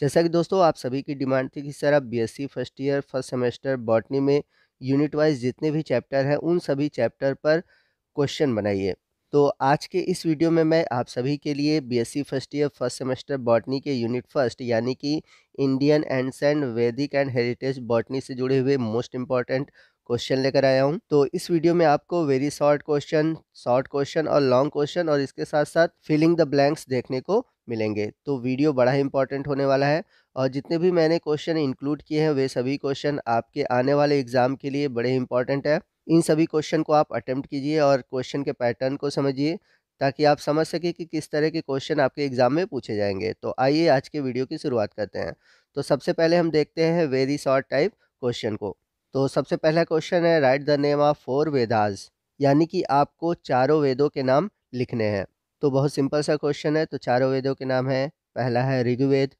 जैसा कि दोस्तों आप सभी की डिमांड थी कि सर आप BSc e first year first semester botany में यूनिट वाइज जितने भी चैप्टर हैं उन सभी चैप्टर पर क्वेश्चन बनाइए तो आज के इस वीडियो में मैं आप सभी के लिए BSc e first year first semester botany के यूनिट फर्स्ट यानी कि Indian and Vedic and heritage botany से जुड़े हुए मोस्ट इंपॉर्टेंट क्वेश्चन लेकर आया हूँ तो इस वीडियो में आपको very short question short question और लॉन्ग क्वेश्चन और इसके साथ साथ फिलिंग द ब्लैंक्स देखने को मिलेंगे तो वीडियो बड़ा ही इंपॉर्टेंट होने वाला है और जितने भी मैंने क्वेश्चन इंक्लूड किए हैं वे सभी क्वेश्चन आपके आने वाले एग्ज़ाम के लिए बड़े इंपॉर्टेंट है इन सभी क्वेश्चन को आप अटैम्प्ट कीजिए और क्वेश्चन के पैटर्न को समझिए ताकि आप समझ सके कि किस तरह के क्वेश्चन आपके एग्ज़ाम में पूछे जाएंगे तो आइए आज के वीडियो की शुरुआत करते हैं तो सबसे पहले हम देखते हैं वेरी शॉर्ट टाइप क्वेश्चन को तो सबसे पहला क्वेश्चन है write the name of four Vedas यानी कि आपको चारों वेदों के नाम लिखने हैं तो बहुत सिंपल सा क्वेश्चन है तो चारों वेदों के नाम है पहला है ऋग्वेद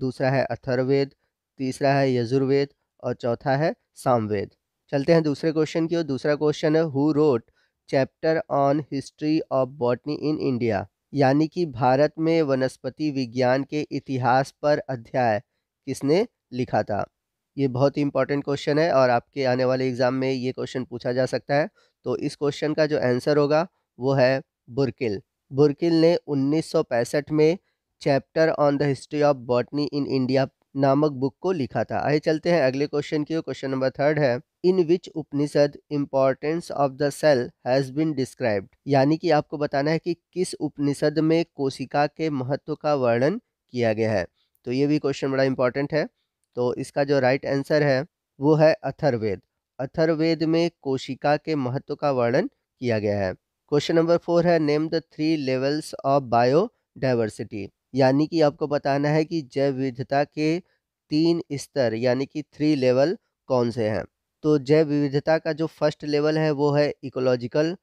दूसरा है अथर्वेद तीसरा है यजुर्वेद और चौथा है सामवेद चलते हैं दूसरे क्वेश्चन की ओर दूसरा क्वेश्चन है who wrote chapter on history of botany in India यानी कि भारत में वनस्पति विज्ञान के इतिहास पर अध्याय किसने लिखा था ये बहुत ही इंपॉर्टेंट क्वेश्चन है और आपके आने वाले एग्ज़ाम में ये क्वेश्चन पूछा जा सकता है तो इस क्वेश्चन का जो आंसर होगा वो है बुरकिल बुरकिल ने 1965 में chapter on the history of botany in India नामक बुक को लिखा था आइए चलते हैं अगले क्वेश्चन की क्वेश्चन नंबर थर्ड है in which Upanishad importance of the cell has been described यानी कि आपको बताना है कि किस उपनिषद में कोशिका के महत्व का वर्णन किया गया है तो ये भी क्वेश्चन बड़ा इंपॉर्टेंट है तो इसका जो राइट right आंसर है वो है अथर्वेद अथर्वेद में कोशिका के महत्व का वर्णन किया गया है क्वेश्चन नंबर फोर है name the three levels of biodiversity यानी कि आपको बताना है कि जैव विविधता के तीन स्तर यानी कि थ्री लेवल कौन से हैं तो जैव विविधता का जो फर्स्ट लेवल है वो है इकोलॉजिकल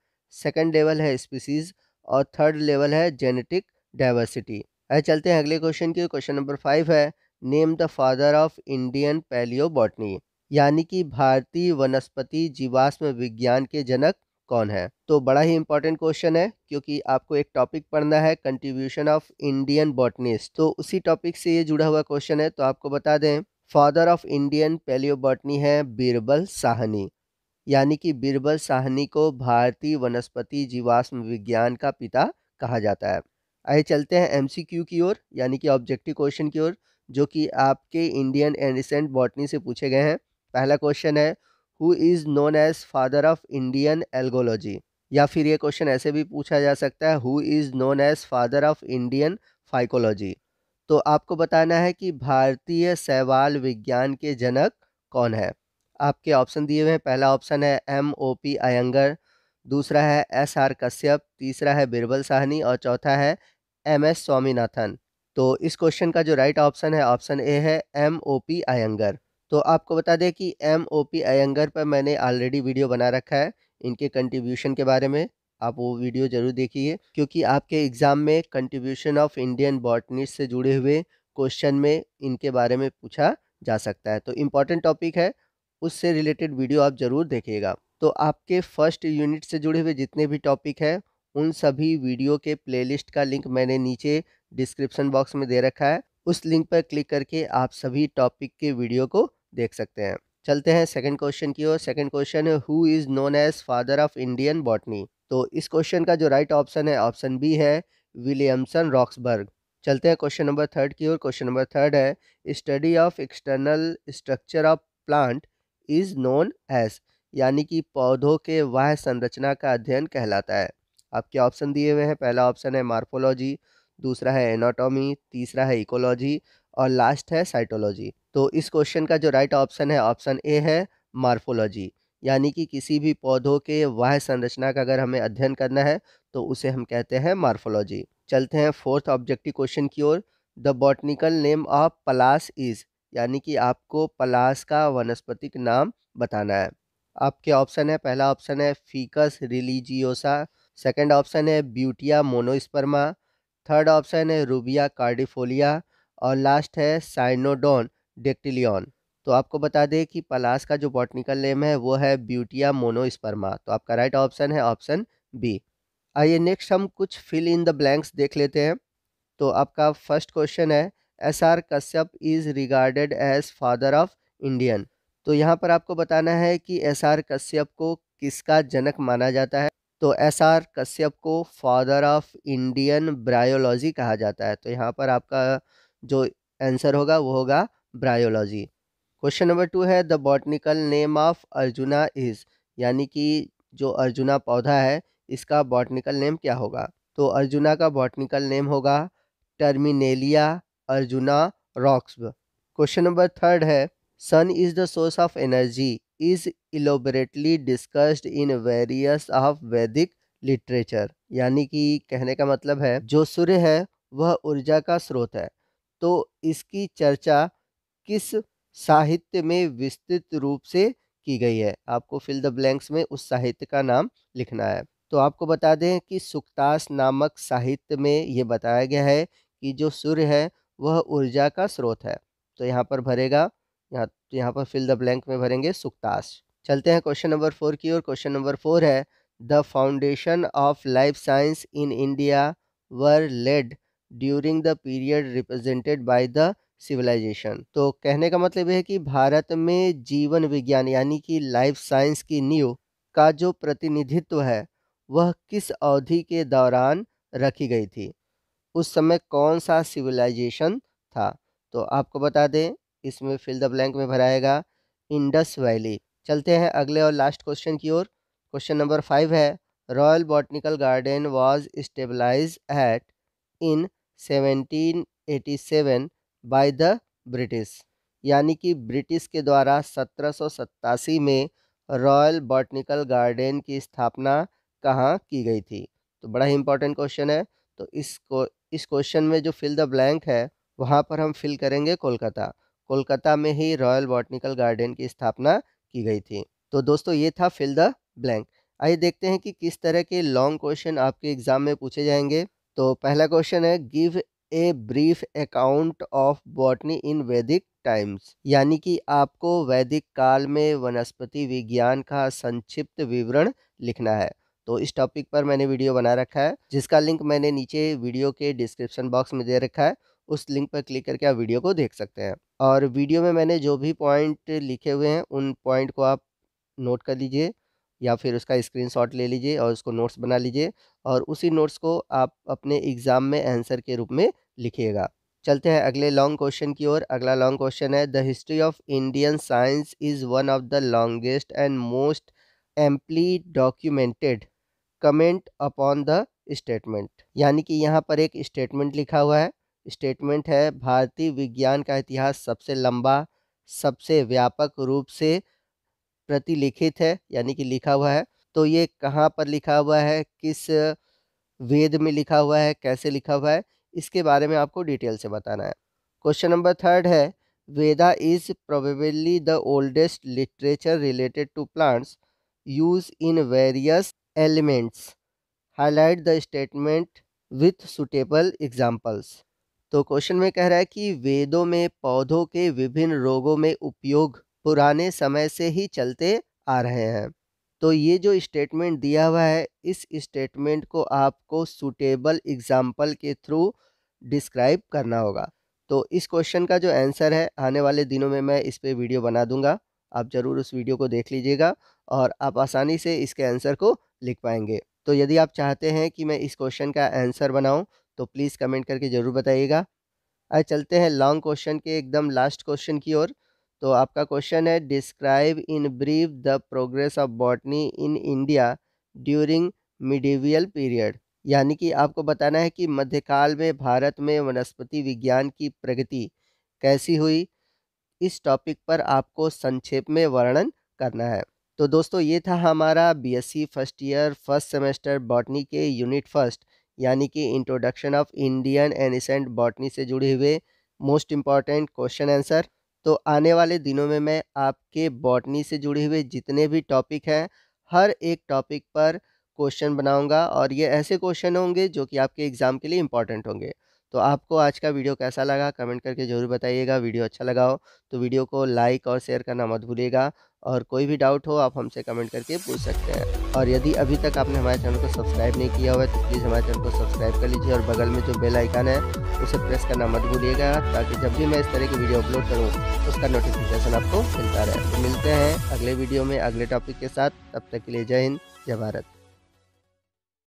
सेकंड लेवल है स्पीसीज और थर्ड लेवल है जेनेटिक डाइवर्सिटी आइए चलते हैं अगले क्वेश्चन की क्वेश्चन नंबर फाइव है name the father of Indian palaeobotany यानी कि भारतीय वनस्पति जीवाश्म विज्ञान के जनक कौन है तो बड़ा ही इंपॉर्टेंट क्वेश्चन है क्योंकि आपको एक टॉपिक पढ़ना है कंट्रीब्यूशन ऑफ इंडियन बॉटनिस्ट तो उसी टॉपिक से ये जुड़ा हुआ क्वेश्चन है तो आपको बता दें फादर ऑफ इंडियन पेलियोबॉटनी है बीरबल साहनी यानी कि बीरबल साहनी को भारतीय वनस्पति जीवाश्म विज्ञान का पिता कहा जाता है आइए चलते हैं एमसीक्यू की ओर यानी कि ऑब्जेक्टिव क्वेश्चन की ओर जो कि आपके इंडियन एंडिसेंट बॉटनी से पूछे गए हैं पहला क्वेश्चन है who is known as father of Indian algology या फिर ये क्वेश्चन ऐसे भी पूछा जा सकता है who is known as father of Indian phycology तो आपको बताना है कि भारतीय सहवाल विज्ञान के जनक कौन है आपके ऑप्शन दिए हुए हैं पहला ऑप्शन है एम ओ पी अयंगर दूसरा है एस आर कश्यप तीसरा है बिरबल साहनी और चौथा है एम एस स्वामीनाथन तो इस क्वेश्चन का जो राइट ऑप्शन है ऑप्शन ए है एम ओ पी अयंगर तो आपको बता दें कि एम ओ पी अयंगर पर मैंने ऑलरेडी वीडियो बना रखा है इनके कंट्रीब्यूशन के बारे में आप वो वीडियो ज़रूर देखिए क्योंकि आपके एग्ज़ाम में कंट्रीब्यूशन ऑफ इंडियन बॉटनिस्ट से जुड़े हुए क्वेश्चन में इनके बारे में पूछा जा सकता है तो इम्पॉर्टेंट टॉपिक है उससे रिलेटेड वीडियो आप ज़रूर देखिएगा तो आपके फर्स्ट यूनिट से जुड़े हुए जितने भी टॉपिक हैं उन सभी वीडियो के प्लेलिस्ट का लिंक मैंने नीचे डिस्क्रिप्शन बॉक्स में दे रखा है उस लिंक पर क्लिक करके आप सभी टॉपिक के वीडियो को देख सकते हैं चलते हैं सेकंड क्वेश्चन की ओर second question who is known as father of Indian botany तो इस क्वेश्चन का जो राइट right ऑप्शन है ऑप्शन बी है विलियमसन रॉक्सबर्ग चलते हैं क्वेश्चन नंबर थर्ड की ओर क्वेश्चन नंबर थर्ड है study of external structure of plant is known as यानी कि पौधों के वह संरचना का अध्ययन कहलाता है आपके ऑप्शन दिए हुए हैं पहला ऑप्शन है मार्फोलॉजी दूसरा है एनाटॉमी तीसरा है इकोलॉजी और लास्ट है साइटोलॉजी तो इस क्वेश्चन का जो राइट ऑप्शन है ऑप्शन ए है मार्फोलॉजी यानी कि किसी भी पौधों के वह संरचना का अगर हमें अध्ययन करना है तो उसे हम कहते हैं मार्फोलॉजी चलते हैं फोर्थ ऑब्जेक्टिव क्वेश्चन की ओर the botanical name of palas is यानी कि आपको पलास का वनस्पतिक नाम बताना है आपके ऑप्शन है पहला ऑप्शन है फीकस रिलीजियोसा सेकंड ऑप्शन है ब्यूटिया मोनोस्पर्मा थर्ड ऑप्शन है रूबिया कार्डिफोलिया और लास्ट है साइनोडोन डेक्टिलियन तो आपको बता दें कि पलास का जो बॉटनिकल नेम है वो है ब्यूटिया मोनोस्पर्मा तो आपका राइट ऑप्शन है ऑप्शन बी आइए नेक्स्ट हम कुछ फिल इन द ब्लैंक्स देख लेते हैं तो आपका फर्स्ट क्वेश्चन है S R Kashyap is regarded as father of Indian तो यहाँ पर आपको बताना है कि एस आर कश्यप को किसका जनक माना जाता है तो एस आर कश्यप को फादर ऑफ इंडियन ब्रायोलॉजी कहा जाता है तो यहाँ पर आपका जो आंसर होगा वो होगा ब्रायोलॉजी क्वेश्चन नंबर टू है the botanical name of arjuna is यानी कि जो अर्जुना पौधा है इसका बॉटनिकल नेम क्या होगा तो अर्जुना का बॉटनिकल नेम होगा terminalia arjuna Roxb question number third है sun is the source of energy is elaborately discussed in various of Vedic literature यानी कि कहने का मतलब है जो सूर्य है वह ऊर्जा का स्रोत है तो इसकी चर्चा किस साहित्य में विस्तृत रूप से की गई है आपको फिल द ब्लैंक्स में उस साहित्य का नाम लिखना है तो आपको बता दें कि सुक्तास नामक साहित्य में ये बताया गया है कि जो सूर्य है वह ऊर्जा का स्रोत है तो यहाँ पर भरेगा यहाँ यहाँ पर फिल द ब्लैंक में भरेंगे सुक्तास चलते हैं क्वेश्चन नंबर फोर की ओर क्वेश्चन नंबर फोर है the foundation of life science in India were laid during the period represented by the civilization तो कहने का मतलब यह है कि भारत में जीवन विज्ञान यानी कि लाइफ साइंस की नींव का जो प्रतिनिधित्व है वह किस अवधि के दौरान रखी गई थी उस समय कौन सा सिविलाइजेशन था तो आपको बता दें इसमें फिल द ब्लैंक में भराएगा इंडस वैली चलते हैं अगले और लास्ट क्वेश्चन की ओर क्वेश्चन नंबर फाइव है royal botanical garden was stabilise at in 1787 by the British यानी कि ब्रिटिश के द्वारा सत्रह में रॉयल बॉटनिकल गार्डन की स्थापना कहाँ की गई थी तो बड़ा ही इंपॉर्टेंट क्वेश्चन है तो इसको इस क्वेश्चन में जो फिल द ब्लैंक है वहाँ पर हम फिल करेंगे कोलकाता कोलकाता में ही रॉयल बॉटनिकल गार्डन की स्थापना की गई थी तो दोस्तों ये था फिल द ब्लैंक आइए देखते हैं कि किस तरह के लॉन्ग क्वेश्चन आपके एग्ज़ाम में पूछे जाएंगे तो पहला क्वेश्चन है give a brief account of botany in Vedic times यानी कि आपको वैदिक काल में वनस्पति विज्ञान का संक्षिप्त विवरण लिखना है तो इस टॉपिक पर मैंने वीडियो बना रखा है जिसका लिंक मैंने नीचे वीडियो के डिस्क्रिप्शन बॉक्स में दे रखा है उस लिंक पर क्लिक करके आप वीडियो को देख सकते हैं और वीडियो में मैंने जो भी पॉइंट लिखे हुए हैं उन पॉइंट को आप नोट कर लीजिए या फिर उसका स्क्रीनशॉट ले लीजिए और उसको नोट्स बना लीजिए और उसी नोट्स को आप अपने एग्ज़ाम में आंसर के रूप में लिखिएगा चलते हैं अगले लॉन्ग क्वेश्चन की ओर अगला लॉन्ग क्वेश्चन है the history of Indian science is one of the longest and most amply documented comment upon the statement यानी कि यहाँ पर एक स्टेटमेंट लिखा हुआ है स्टेटमेंट है भारतीय विज्ञान का इतिहास सबसे लंबा सबसे व्यापक रूप से प्रतिलिखित है यानी कि लिखा हुआ है तो ये कहाँ पर लिखा हुआ है किस वेद में लिखा हुआ है कैसे लिखा हुआ है इसके बारे में आपको डिटेल से बताना है क्वेश्चन नंबर थर्ड है Veda is probably the oldest literature related to plants use in various elements highlight the statement with suitable examples तो क्वेश्चन में कह रहा है कि वेदों में पौधों के विभिन्न रोगों में उपयोग पुराने समय से ही चलते आ रहे हैं तो ये जो स्टेटमेंट दिया हुआ है इस स्टेटमेंट को आपको सूटेबल एग्जाम्पल के थ्रू डिस्क्राइब करना होगा तो इस क्वेश्चन का जो आंसर है आने वाले दिनों में मैं इस पर वीडियो बना दूंगा आप ज़रूर उस वीडियो को देख लीजिएगा और आप आसानी से इसके आंसर को लिख पाएंगे तो यदि आप चाहते हैं कि मैं इस क्वेश्चन का आंसर बनाऊं तो प्लीज़ कमेंट करके ज़रूर बताइएगा आज चलते हैं लॉन्ग क्वेश्चन के एकदम लास्ट क्वेश्चन की ओर तो आपका क्वेश्चन है describe in brief the progress of botany in India during medieval period यानी कि आपको बताना है कि मध्यकाल में भारत में वनस्पति विज्ञान की प्रगति कैसी हुई इस टॉपिक पर आपको संक्षेप में वर्णन करना है तो दोस्तों ये था हमारा BSc first year first semester botany के यूनिट फर्स्ट यानी कि introduction of Indian ancient botany से जुड़े हुए मोस्ट इम्पॉर्टेंट क्वेश्चन आंसर तो आने वाले दिनों में मैं आपके बॉटनी से जुड़े हुए जितने भी टॉपिक हैं हर एक टॉपिक पर क्वेश्चन बनाऊंगा और ये ऐसे क्वेश्चन होंगे जो कि आपके एग्ज़ाम के लिए इम्पॉर्टेंट होंगे तो आपको आज का वीडियो कैसा लगा कमेंट करके ज़रूर बताइएगा वीडियो अच्छा लगा हो तो वीडियो को लाइक और शेयर करना मत भूलिएगा और कोई भी डाउट हो आप हमसे कमेंट करके पूछ सकते हैं और यदि अभी तक आपने हमारे चैनल को सब्सक्राइब नहीं किया हुआ है तो प्लीज़ हमारे चैनल को सब्सक्राइब कर लीजिए और बगल में जो बेल आइकन है उसे प्रेस करना मत भूलिएगा ताकि जब भी मैं इस तरह की वीडियो अपलोड करूँ उसका नोटिफिकेशन आपको मिलता रहे तो मिलते हैं अगले वीडियो में अगले टॉपिक के साथ तब तक के लिए जय हिंद जय भारत